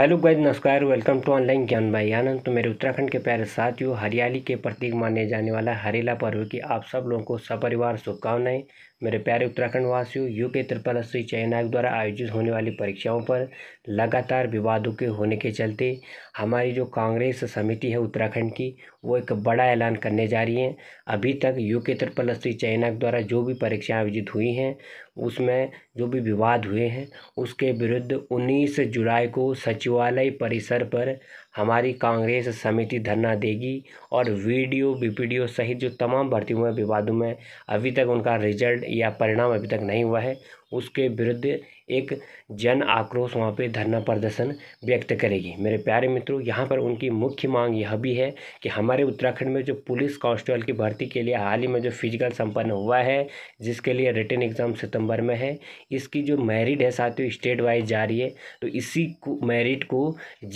hello guys नमस्कार welcome to online ज्ञान भाई आनंद तो मेरे उत्तराखंड के प्यारे साथियों हरियाली के प्रतीक माने जाने वाला हरेला पर्व की आप सब लोगों को सपरिवार शुभकामनाएं मेरे प्यारे उत्तराखंड वासियों यू के त्रिपल अस्सी चयनायक द्वारा आयोजित होने वाली परीक्षाओं पर लगातार विवादों के होने के चलते हमारी जो कांग्रेस समिति है उत्तराखंड की वो एक बड़ा ऐलान करने जा रही है अभी तक यू के त्रिपल अस्सी चयनायक द्वारा जो भी परीक्षाएँ आयोजित हुई हैं उसमें जो भी विवाद हुए हैं उसके विरुद्ध उन्नीस जुलाई को सचिव सचिवालय परिसर पर हमारी कांग्रेस समिति धरना देगी और वीडियो बीपीडीओ सहित जो तमाम भर्ती हुए विवादों में अभी तक उनका रिजल्ट या परिणाम अभी तक नहीं हुआ है उसके विरुद्ध एक जन आक्रोश वहाँ पे धरना प्रदर्शन व्यक्त करेगी मेरे प्यारे मित्रों यहाँ पर उनकी मुख्य मांग यह भी है कि हमारे उत्तराखंड में जो पुलिस कांस्टेबल की भर्ती के लिए हाल ही में जो फिजिकल संपन्न हुआ है जिसके लिए रिटर्न एग्ज़ाम सितंबर में है इसकी जो मेरिट है साथियों स्टेट वाइज जा रही है तो इसी को मेरिट को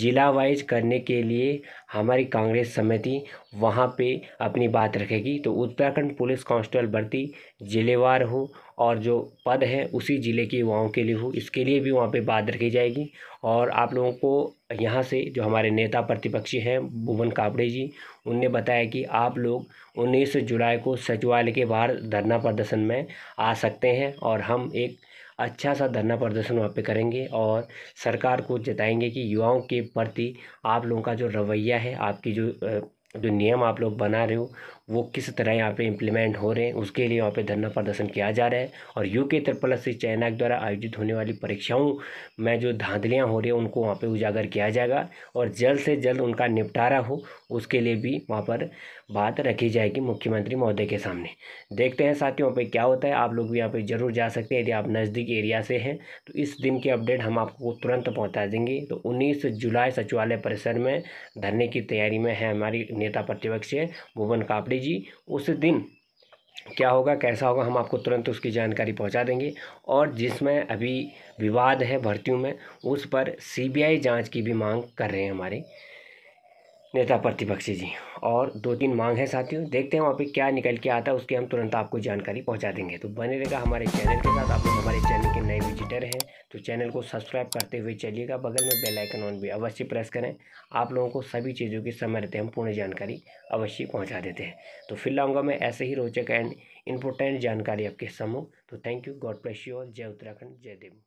जिला वाइज करने के लिए हमारी कांग्रेस समिति वहाँ पर अपनी बात रखेगी तो उत्तराखंड पुलिस कांस्टेबल भर्ती जिलेवार हो और जो पद है उसी ज़िले के युवाओं के लिए हो इसके लिए भी वहाँ पे बात रखी जाएगी और आप लोगों को यहाँ से जो हमारे नेता प्रतिपक्षी हैं भुवन काबड़े जी उनने बताया कि आप लोग उन्नीस जुलाई को सचिवालय के बाहर धरना प्रदर्शन में आ सकते हैं और हम एक अच्छा सा धरना प्रदर्शन वहाँ पे करेंगे और सरकार को जताएंगे कि युवाओं के प्रति आप लोगों का जो रवैया है आपकी जो जो नियम आप लोग बना रहे हो वो किस तरह यहाँ पे इम्प्लीमेंट हो रहे हैं उसके लिए यहाँ पे धरना प्रदर्शन किया जा रहा है और यूके त्रिपल सी चाइना के द्वारा आयोजित होने वाली परीक्षाओं में जो धांधलियाँ हो रही है उनको वहाँ पे उजागर किया जाएगा और जल्द से जल्द उनका निपटारा हो उसके लिए भी वहाँ पर बात रखी जाएगी मुख्यमंत्री महोदय के सामने देखते हैं साथियों पर क्या होता है आप लोग भी यहाँ पर जरूर जा सकते हैं यदि आप नज़दीक एरिया से हैं तो इस दिन की अपडेट हम आपको तुरंत पहुँचा देंगे तो उन्नीस जुलाई सचिवालय परिसर में धरने की तैयारी में है हमारी नेता प्रतिपक्ष है भुवन कापड़े जी उस दिन क्या होगा कैसा होगा हम आपको तुरंत उसकी जानकारी पहुंचा देंगे और जिसमें अभी विवाद है भर्तियों में उस पर सीबीआई जांच की भी मांग कर रहे हैं हमारे नेता प्रतिपक्षी जी और दो तीन मांग है साथियों देखते हैं वहाँ पे क्या निकल के आता है उसकी हम तुरंत आपको जानकारी पहुँचा देंगे तो बने रहेगा हमारे चैनल के साथ आप लोग हमारे चैनल के नए विजिटर हैं तो चैनल को सब्सक्राइब करते हुए चलिएगा बगल में बेल आइकन ऑन भी अवश्य प्रेस करें आप लोगों को सभी चीज़ों की समय रहते हम पूर्ण जानकारी अवश्य पहुँचा देते हैं तो फिर लाऊंगा मैं ऐसे ही रोचक एंड इम्पोर्टेंट जानकारी आपके समूह तो thank you god bless you all जय उत्तराखंड जय देव